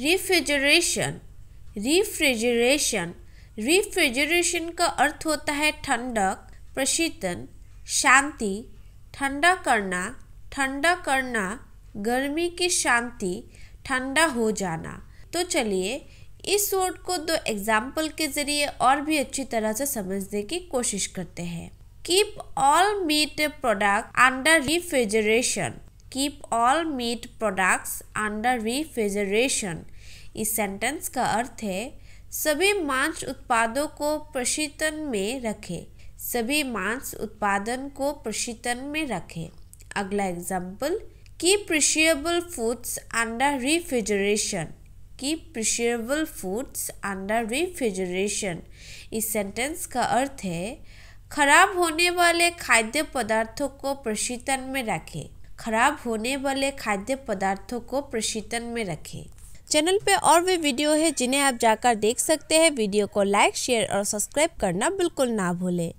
refrigeration refrigeration refrigeration का अर्थ होता है ठंडक प्रशीतन शांति ठंडा करना ठंडा करना गर्मी की शांति ठंडा हो जाना तो चलिए इस वर्ड को दो एग्जाम्पल के ज़रिए और भी अच्छी तरह से समझने की कोशिश करते हैं keep all meat product under refrigeration keep all meat products under refrigeration इस सेंटेंस का अर्थ है सभी मांस उत्पादों को प्रशीतन में रखें सभी मांस उत्पादन को प्रशीतन में रखें अगला एग्जांपल की प्रिशियबल फूड्स अंडर रिफ्रिजरेशन की प्रिशियबल फूड्स अंडर रिफ्रिजरेशन इस सेंटेंस का अर्थ है खराब होने वाले खाद्य पदार्थों को प्रशीतन में रखें खराब होने वाले खाद्य पदार्थों को प्रशीतन में रखें चैनल पे और भी वीडियो है जिन्हें आप जाकर देख सकते हैं वीडियो को लाइक शेयर और सब्सक्राइब करना बिल्कुल ना भूलें